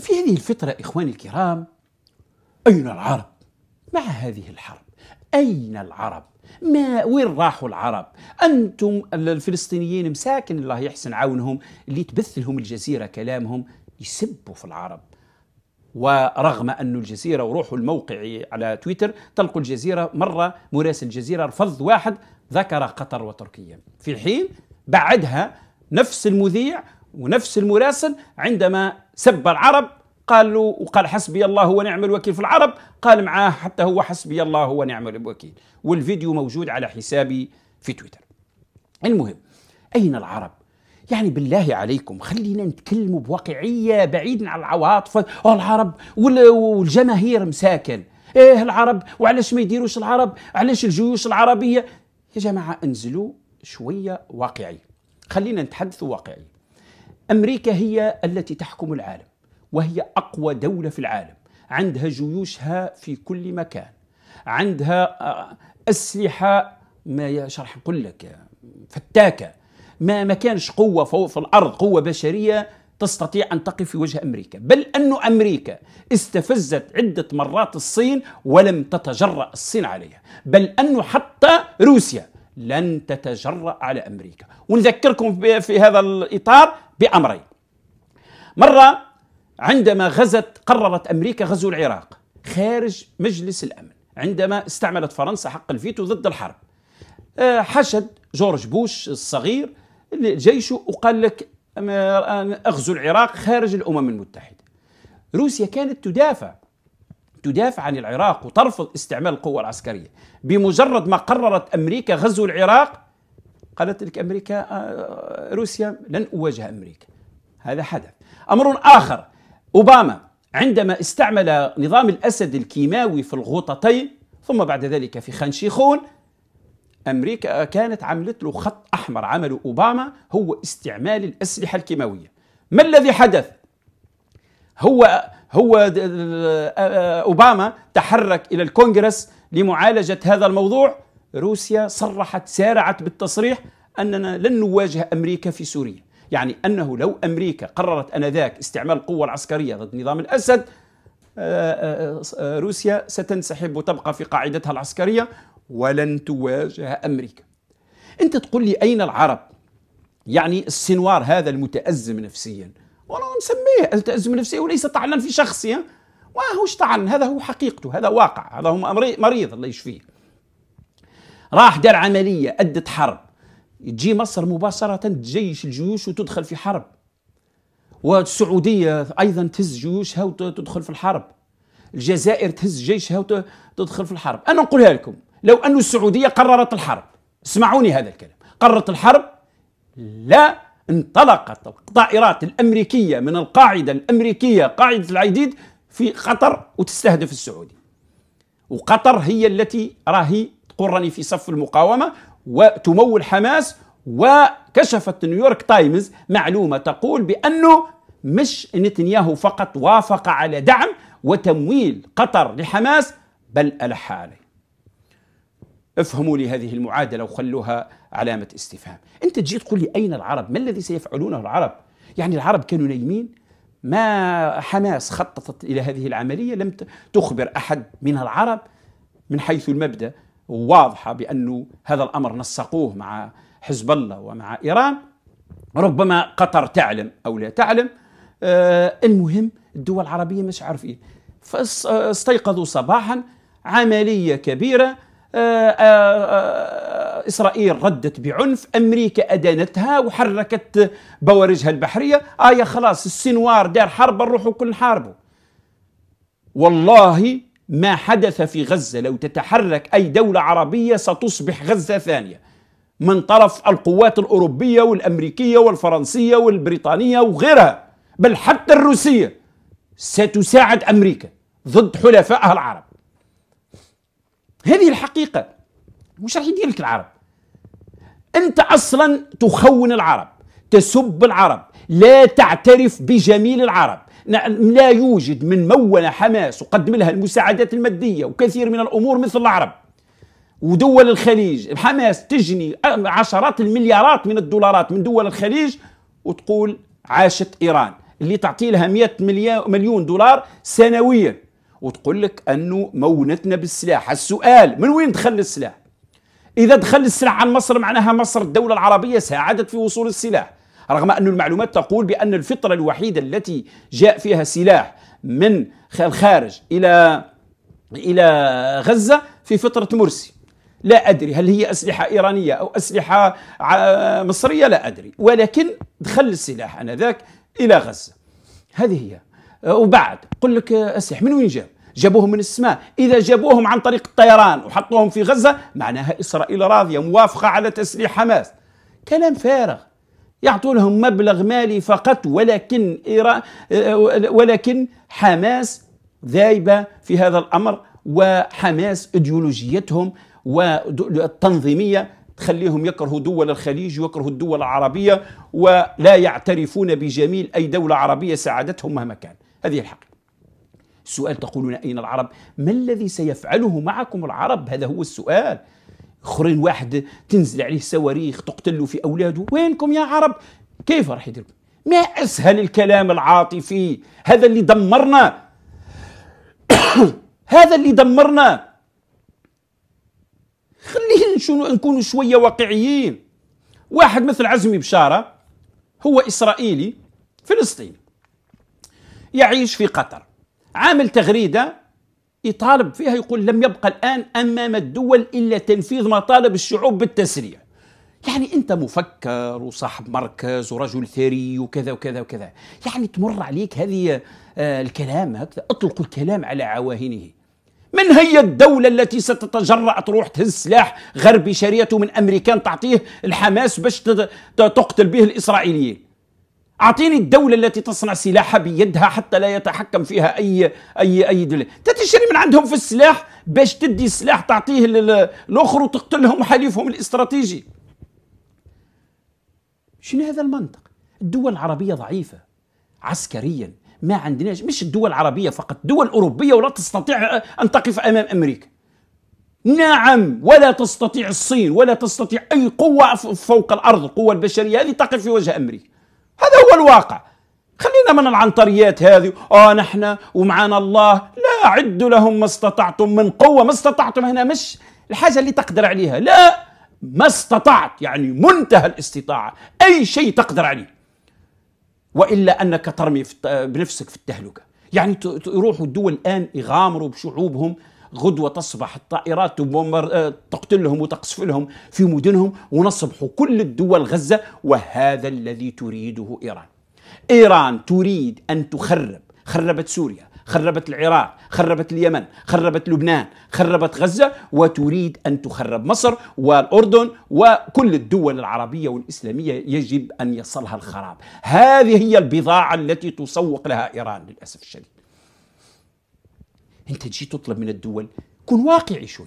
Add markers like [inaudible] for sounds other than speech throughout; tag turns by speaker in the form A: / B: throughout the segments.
A: في هذه الفترة إخواني الكرام أين العرب مع هذه الحرب أين العرب ما وين راحوا العرب أنتم الفلسطينيين مساكن الله يحسن عونهم اللي تبث لهم الجزيرة كلامهم يسبوا في العرب ورغم أن الجزيرة وروحوا الموقع على تويتر تلقوا الجزيرة مرة مراسل الجزيرة رفض واحد ذكر قطر وتركيا في حين بعدها نفس المذيع ونفس المراسل عندما سب العرب قال له وقال حسبي الله ونعم الوكيل في العرب قال معاه حتى هو حسبي الله ونعم الوكيل والفيديو موجود على حسابي في تويتر المهم أين العرب يعني بالله عليكم خلينا نتكلموا بواقعية بعيد عن العواطف العرب والجماهير مساكن ايه العرب وعلاش ما يديروش العرب علاش الجيوش العربية يا جماعة انزلوا شوية واقعي خلينا نتحدث واقعي امريكا هي التي تحكم العالم وهي اقوى دوله في العالم عندها جيوشها في كل مكان عندها آه، اسلحه ما شرح نقول لك فتاكه ما ما كانش قوه فوق في الارض قوه بشريه تستطيع ان تقف في وجه امريكا، بل ان امريكا استفزت عده مرات الصين ولم تتجرأ الصين عليها، بل انه حتى روسيا لن تتجرأ على أمريكا ونذكركم في هذا الإطار بأمرين مرة عندما غزت قررت أمريكا غزو العراق خارج مجلس الأمن عندما استعملت فرنسا حق الفيتو ضد الحرب آه، حشد جورج بوش الصغير جيشه وقال لك أغزو العراق خارج الأمم المتحدة روسيا كانت تدافع تدافع عن العراق وترفض استعمال القوة العسكرية بمجرد ما قررت أمريكا غزو العراق قالت لك أمريكا آه، آه، روسيا لن أواجه أمريكا هذا حدث أمر آخر أوباما عندما استعمل نظام الأسد الكيماوي في الغوطتين ثم بعد ذلك في خنشيخون أمريكا آه، كانت عملت له خط أحمر عمله أوباما هو استعمال الأسلحة الكيماوية ما الذي حدث؟ هو هو اوباما تحرك الى الكونغرس لمعالجه هذا الموضوع روسيا صرحت سارعت بالتصريح اننا لن نواجه امريكا في سوريا يعني انه لو امريكا قررت انذاك استعمال القوه العسكريه ضد نظام الاسد آه، آه، آه، روسيا ستنسحب وتبقى في قاعدتها العسكريه ولن تواجه امريكا انت تقول لي اين العرب يعني السنوار هذا المتازم نفسيا وانا نسميه التازم نفسي وليس طعنا في شخصي ما طعن هذا هو حقيقته هذا واقع هذا هو مريض الله يشفيه راح دار عمليه ادت حرب تجي مصر مباشره تجيش الجيوش وتدخل في حرب والسعوديه ايضا تهز جيوشها وتدخل في الحرب الجزائر تهز جيشها وتدخل في الحرب انا نقولها لكم لو ان السعوديه قررت الحرب اسمعوني هذا الكلام قررت الحرب لا انطلقت الطائرات الأمريكية من القاعدة الأمريكية قاعدة العديد في قطر وتستهدف السعودي وقطر هي التي راهي تقرني في صف المقاومة وتمول حماس وكشفت نيويورك تايمز معلومة تقول بأنه مش نتنياهو فقط وافق على دعم وتمويل قطر لحماس بل ألح عليه افهموا لي هذه المعادلة وخلوها علامة استفهام أنت تجي تقول لي أين العرب ما الذي سيفعلونه العرب يعني العرب كانوا نايمين ما حماس خططت إلى هذه العملية لم تخبر أحد من العرب من حيث المبدأ واضحة بأن هذا الأمر نسقوه مع حزب الله ومع إيران ربما قطر تعلم أو لا تعلم آه المهم الدول العربية مش عارفين إيه. فاستيقظوا آه، صباحا عملية كبيرة آه، آه، آه، إسرائيل ردت بعنف أمريكا أدانتها وحركت بوارجها البحرية آية خلاص السنوار دار حرب نروحوا كل نحاربوا والله ما حدث في غزة لو تتحرك أي دولة عربية ستصبح غزة ثانية من طرف القوات الأوروبية والأمريكية والفرنسية والبريطانية وغيرها بل حتى الروسية ستساعد أمريكا ضد حلفائها العرب هذه الحقيقة مش راح يدير لك العرب أنت أصلا تخون العرب تسب العرب لا تعترف بجميل العرب لا يوجد من مول حماس وقدم لها المساعدات المادية وكثير من الأمور مثل العرب ودول الخليج حماس تجني عشرات المليارات من الدولارات من دول الخليج وتقول عاشت إيران اللي تعطي لها 100 مليون دولار سنويا وتقول لك انه مونتنا بالسلاح السؤال من وين دخل السلاح اذا دخل السلاح عن مصر معناها مصر الدوله العربيه ساعدت في وصول السلاح رغم ان المعلومات تقول بان الفتره الوحيده التي جاء فيها سلاح من الخارج الى الى غزه في فتره مرسي لا ادري هل هي اسلحه ايرانيه او اسلحه مصريه لا ادري ولكن دخل السلاح انذاك الى غزه هذه هي أه، وبعد قل لك أه، أسلح من وين جاب؟ جابوهم من السماء إذا جابوهم عن طريق الطيران وحطوهم في غزة معناها إسرائيل راضية موافقة على تسليح حماس كلام فارغ يعطوا لهم مبلغ مالي فقط ولكن إيران أه، ولكن حماس ذايبة في هذا الأمر وحماس ايديولوجيتهم والتنظيمية تخليهم يكرهوا دول الخليج ويكرهوا الدول العربية ولا يعترفون بجميل أي دولة عربية ساعدتهم مهما كان هذه الحقيقة السؤال تقولون أين العرب ما الذي سيفعله معكم العرب هذا هو السؤال اخرين واحد تنزل عليه صواريخ تقتله في أولاده وينكم يا عرب كيف راح يديركم ما أسهل الكلام العاطفي هذا اللي دمرنا [coughs] هذا اللي دمرنا خلينا نكونوا شوية واقعيين واحد مثل عزمي بشارة هو إسرائيلي فلسطيني يعيش في قطر عامل تغريدة يطالب فيها يقول لم يبقى الآن أمام الدول إلا تنفيذ مطالب الشعوب بالتسريع يعني أنت مفكر وصاحب مركز ورجل ثري وكذا وكذا وكذا يعني تمر عليك هذه آه، الكلام هكذا أطلق الكلام على عواهنه من هي الدولة التي ستتجرأ تروح تهز سلاح غربي شريته من أمريكان تعطيه الحماس باش تقتل به الإسرائيليين أعطيني الدولة التي تصنع سلاحها بيدها حتى لا يتحكم فيها أي أي أي دولة تتشري من عندهم في السلاح باش تدي السلاح تعطيه للأخر وتقتلهم حليفهم الاستراتيجي شنو هذا المنطق الدول العربية ضعيفة عسكريا ما عندناش مش الدول العربية فقط دول أوروبية ولا تستطيع أن تقف أمام أمريكا نعم ولا تستطيع الصين ولا تستطيع أي قوة فوق الأرض القوة البشرية هذه تقف في وجه أمريكا هذا هو الواقع خلينا من العنطريات هذه اه نحن ومعانا الله لا عد لهم ما استطعتم من قوه ما استطعتم هنا مش الحاجه اللي تقدر عليها لا ما استطعت يعني منتهى الاستطاعه اي شيء تقدر عليه والا انك ترمي بنفسك في التهلكه يعني يروحوا الدول الان يغامروا بشعوبهم غدوة تصبح الطائرات آه، تقتلهم وتقصف لهم في مدنهم ونصبح كل الدول غزة وهذا الذي تريده إيران إيران تريد أن تخرب خربت سوريا خربت العراق خربت اليمن خربت لبنان خربت غزة وتريد أن تخرب مصر والأردن وكل الدول العربية والإسلامية يجب أن يصلها الخراب هذه هي البضاعة التي تسوق لها إيران للأسف الشديد انت تجي تطلب من الدول كن واقعي شوي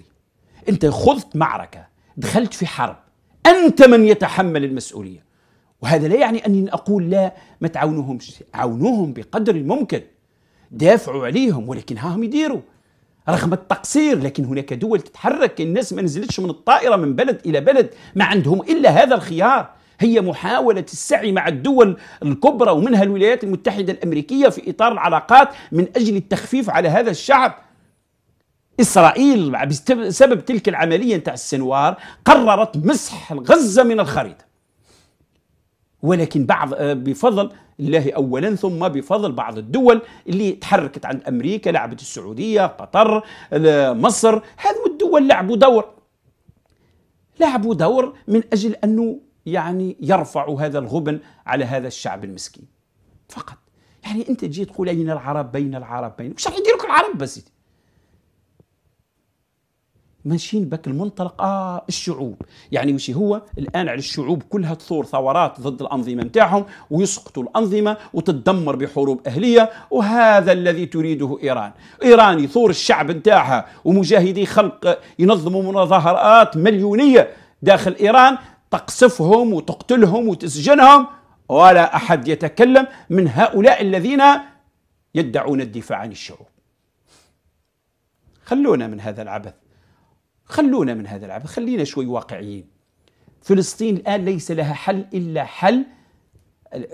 A: انت خضت معركه دخلت في حرب انت من يتحمل المسؤوليه وهذا لا يعني اني اقول لا ما تعاونوهمش عاونوهم بقدر الممكن دافعوا عليهم ولكن هاهم يديروا رغم التقصير لكن هناك دول تتحرك الناس ما نزلتش من الطائره من بلد الى بلد ما عندهم الا هذا الخيار هي محاولة السعي مع الدول الكبرى ومنها الولايات المتحدة الأمريكية في إطار العلاقات من أجل التخفيف على هذا الشعب إسرائيل بسبب تلك العملية نتاع السنوار قررت مسح غزة من الخريطة ولكن بعض آه، بفضل الله اولا ثم بفضل بعض الدول اللي تحركت عند امريكا لعبت السعوديه قطر مصر هذو الدول لعبوا دور لعبوا دور من اجل انه يعني يرفع هذا الغبن على هذا الشعب المسكين فقط يعني انت تجي تقول اين العرب بين العرب بين وش راح يديروا العرب بس ماشيين بك المنطلق آه الشعوب يعني مش هو الآن على الشعوب كلها تثور ثورات ضد الأنظمة نتاعهم ويسقطوا الأنظمة وتتدمر بحروب أهلية وهذا الذي تريده إيران إيران يثور الشعب نتاعها ومجاهدي خلق ينظموا مظاهرات مليونية داخل إيران تقصفهم وتقتلهم وتسجنهم ولا احد يتكلم من هؤلاء الذين يدعون الدفاع عن الشعوب. خلونا من هذا العبث. خلونا من هذا العبث، خلينا شوي واقعيين. فلسطين الان ليس لها حل الا حل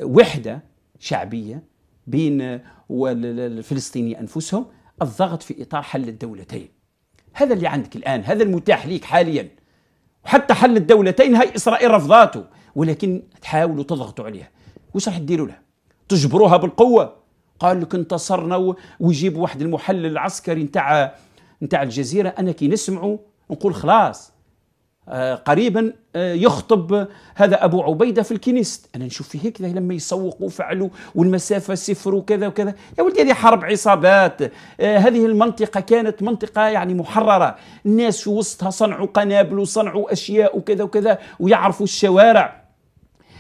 A: وحده شعبيه بين الفلسطيني انفسهم الضغط في اطار حل الدولتين. هذا اللي عندك الان، هذا المتاح ليك حاليا. وحتى حل الدولتين هاي إسرائيل رفضاته ولكن تحاولوا تضغطوا عليها وش راح تديروا لها تجبروها بالقوة قال لك انتصرنا ويجيب واحد المحلل العسكري نتاع نتاع الجزيرة أنا كي نسمعوا نقول خلاص آه، قريبا آه، يخطب هذا ابو عبيده في الكنيست انا نشوف فيه هكذا لما يسوقوا فعلوا والمسافه صفر وكذا وكذا يا ولدي هذه حرب عصابات آه، هذه المنطقه كانت منطقه يعني محرره الناس في وسطها صنعوا قنابل وصنعوا اشياء وكذا وكذا ويعرفوا الشوارع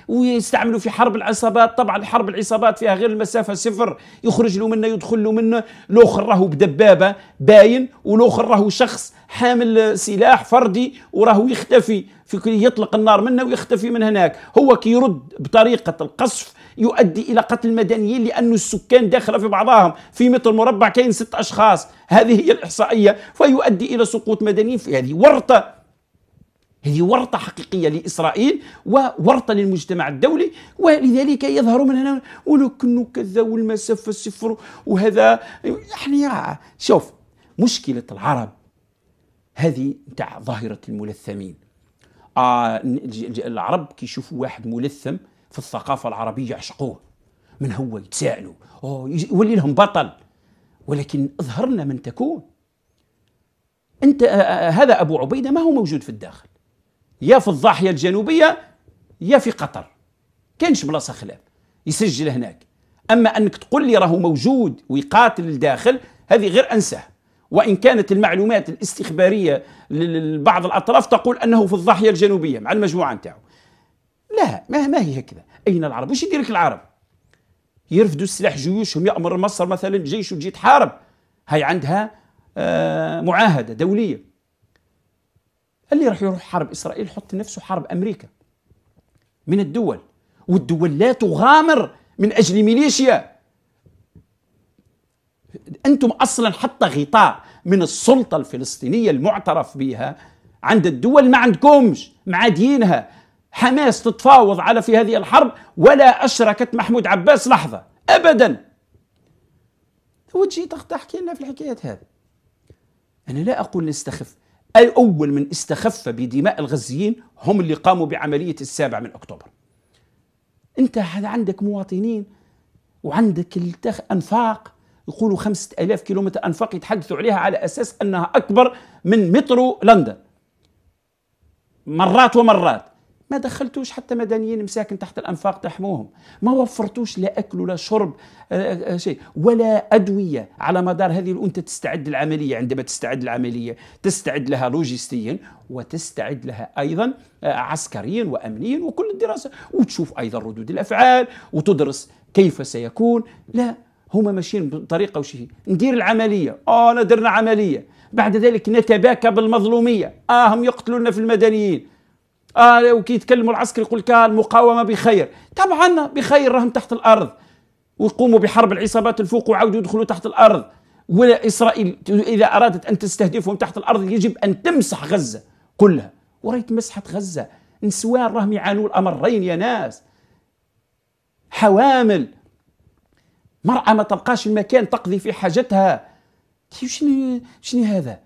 A: ويستعملوا في حرب العصابات طبعا حرب العصابات فيها غير المسافة صفر يخرج له منه يدخل له منه لو راهو بدبابة باين ولو راهو شخص حامل سلاح فردي وراه يختفي في يطلق النار منه ويختفي من هناك هو كيرد بطريقة القصف يؤدي إلى قتل المدنيين لأن السكان داخلة في بعضهم في متر مربع كاين ست أشخاص هذه هي الإحصائية فيؤدي إلى سقوط مدنيين في هذه ورطة هذه ورطة حقيقية لإسرائيل وورطة للمجتمع الدولي ولذلك يظهر من هنا ولكن كذا والمسافة صفر وهذا يعني شوف مشكلة العرب هذه نتاع ظاهره الملثمين آه العرب كيشوفوا واحد ملثم في الثقافه العربيه يعشقوه من هو يتساءلوا يولي لهم بطل ولكن اظهرنا من تكون انت آه،, آه،, آه هذا ابو عبيده ما هو موجود في الداخل يا في الضاحيه الجنوبيه يا في قطر كانش بلاصه خلاف يسجل هناك اما انك تقول لي راهو موجود ويقاتل الداخل هذه غير انساه وإن كانت المعلومات الاستخبارية لبعض الأطراف تقول أنه في الضاحية الجنوبية مع المجموعة نتاعو لا ما, ما هي هكذا أين العرب وش يدير العرب يرفدوا السلاح جيوشهم يأمر مصر مثلا جيشه تجي تحارب هاي عندها آه معاهدة دولية اللي راح يروح حرب إسرائيل حط نفسه حرب أمريكا من الدول والدول لا تغامر من أجل ميليشيا أنتم أصلا حتى غطاء من السلطة الفلسطينية المعترف بها عند الدول ما عندكمش معادينها حماس تتفاوض على في هذه الحرب ولا أشركت محمود عباس لحظة أبدا وتجي تحكي لنا في الحكايات هذه أنا لا أقول نستخف اول من استخف بدماء الغزيين هم اللي قاموا بعملية السابع من أكتوبر أنت هذا عندك مواطنين وعندك أنفاق يقولوا 5000 كيلومتر أنفاق يتحدثوا عليها على أساس أنها أكبر من مترو لندن مرات ومرات ما دخلتوش حتى مدنيين مساكن تحت الانفاق تحموهم ما وفرتوش لا اكل ولا شرب آه، آه، شيء ولا ادويه على مدار هذه وانت تستعد العمليه عندما تستعد العمليه تستعد لها لوجستيا وتستعد لها ايضا آه، عسكريا وامنيا وكل الدراسه وتشوف ايضا ردود الافعال وتدرس كيف سيكون لا هما ماشيين بطريقه وشي ندير العمليه اه لا درنا عمليه بعد ذلك نتباكى بالمظلوميه اه هم يقتلونا في المدنيين اه وكي يتكلموا العسكر يقول لك آه، المقاومه بخير طبعا بخير راهم تحت الارض ويقوموا بحرب العصابات الفوق وعاودوا يدخلوا تحت الارض ولا اسرائيل اذا ارادت ان تستهدفهم تحت الارض يجب ان تمسح غزه كلها وريت مسحت غزه نسوان راهم يعانوا الامرين يا ناس حوامل مرأة ما تلقاش المكان تقضي في حاجتها شنو شنو هذا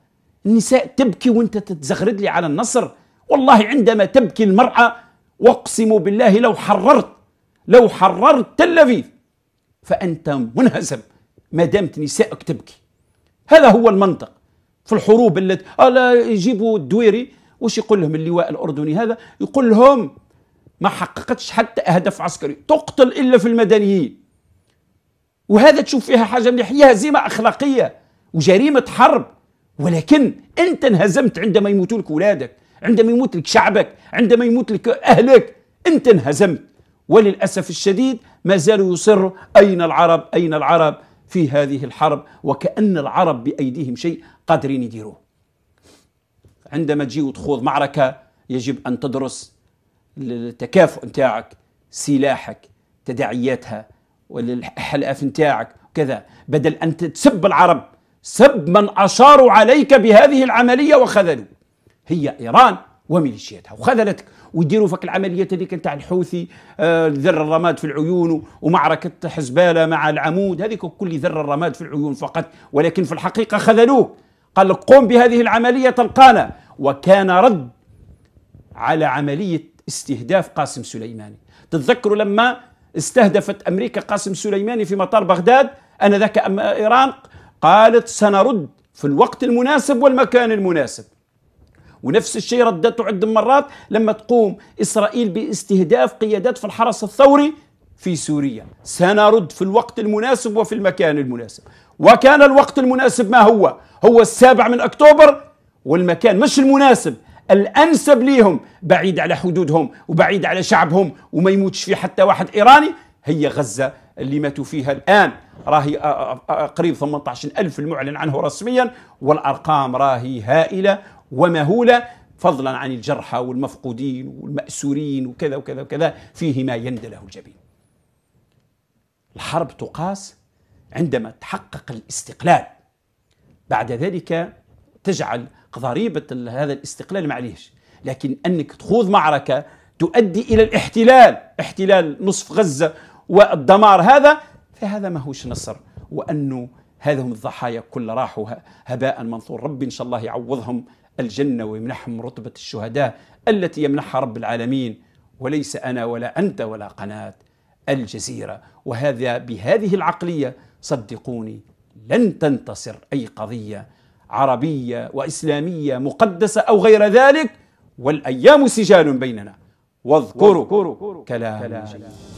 A: النساء تبكي وانت تتزغرد لي على النصر والله عندما تبكي المرأة واقسم بالله لو حررت لو حررت تل أبيب فأنت منهزم ما دامت نسائك تبكي هذا هو المنطق في الحروب التي ألا يجيبوا الدويري وش يقول لهم اللواء الأردني هذا يقول لهم ما حققتش حتى أهداف عسكري تقتل إلا في المدنيين وهذا تشوف فيها حاجه مليحه هي هزيمه اخلاقيه وجريمه حرب ولكن انت انهزمت عندما يموتوا لك اولادك عندما يموت لك شعبك عندما يموت لك اهلك انت انهزمت وللاسف الشديد ما زالوا يصروا اين العرب اين العرب في هذه الحرب وكأن العرب بأيديهم شيء قادرين يديروه عندما تجي وتخوض معركة يجب أن تدرس التكافؤ نتاعك سلاحك تداعياتها والحلقف نتاعك وكذا بدل أن تسب العرب سب من أشاروا عليك بهذه العملية وخذلوا هي إيران وميليشياتها وخذلتك ويديروا فك العمليات هذيك نتاع الحوثي آه ذر الرماد في العيون ومعركة حزبالة مع العمود هذيك كل ذر الرماد في العيون فقط ولكن في الحقيقة خذلوك قال لك قم بهذه العملية تلقانا وكان رد على عملية استهداف قاسم سليماني تتذكروا لما استهدفت أمريكا قاسم سليماني في مطار بغداد أنذاك أما إيران قالت سنرد في الوقت المناسب والمكان المناسب ونفس الشيء ردته عدة مرات لما تقوم إسرائيل باستهداف قيادات في الحرس الثوري في سوريا سنرد في الوقت المناسب وفي المكان المناسب وكان الوقت المناسب ما هو هو السابع من أكتوبر والمكان مش المناسب الانسب ليهم بعيد على حدودهم وبعيد على شعبهم وما يموتش فيه حتى واحد ايراني هي غزه اللي ماتوا فيها الان راهي آه، آه، آه، قريب 18 ألف المعلن عنه رسميا والأرقام راهي هائلة ومهولة فضلا عن الجرحى والمفقودين والمأسورين وكذا وكذا وكذا فيه ما يندله الجبين الحرب تقاس عندما تحقق الاستقلال بعد ذلك تجعل ضريبة هذا الاستقلال معليش لكن أنك تخوض معركة تؤدي إلى الاحتلال احتلال نصف غزة والدمار هذا فهذا ماهوش نصر وأنه هذهم هم الضحايا كل راحوا هباء منثور رب إن شاء الله يعوضهم الجنة ويمنحهم رتبة الشهداء التي يمنحها رب العالمين وليس أنا ولا أنت ولا قناة الجزيرة وهذا بهذه العقلية صدقوني لن تنتصر أي قضية عربية وإسلامية مقدسة أو غير ذلك والأيام سجال بيننا واذكروا, كلام, كلام